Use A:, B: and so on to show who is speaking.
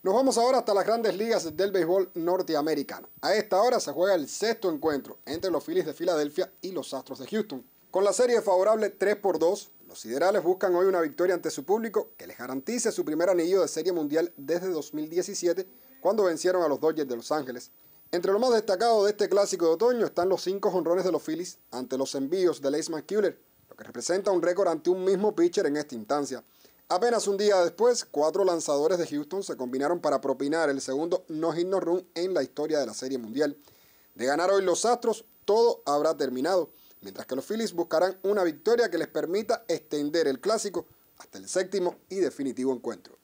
A: Nos vamos ahora hasta las grandes ligas del béisbol norteamericano. A esta hora se juega el sexto encuentro entre los Phillies de Filadelfia y los Astros de Houston. Con la serie favorable 3 por 2, los Siderales buscan hoy una victoria ante su público que les garantice su primer anillo de Serie Mundial desde 2017, cuando vencieron a los Dodgers de Los Ángeles. Entre lo más destacado de este clásico de otoño están los 5 jonrones de los Phillies ante los envíos de Leisman Kühler, lo que representa un récord ante un mismo pitcher en esta instancia. Apenas un día después, cuatro lanzadores de Houston se combinaron para propinar el segundo no-hit no run en la historia de la Serie Mundial. De ganar hoy los Astros, todo habrá terminado, mientras que los Phillies buscarán una victoria que les permita extender el clásico hasta el séptimo y definitivo encuentro.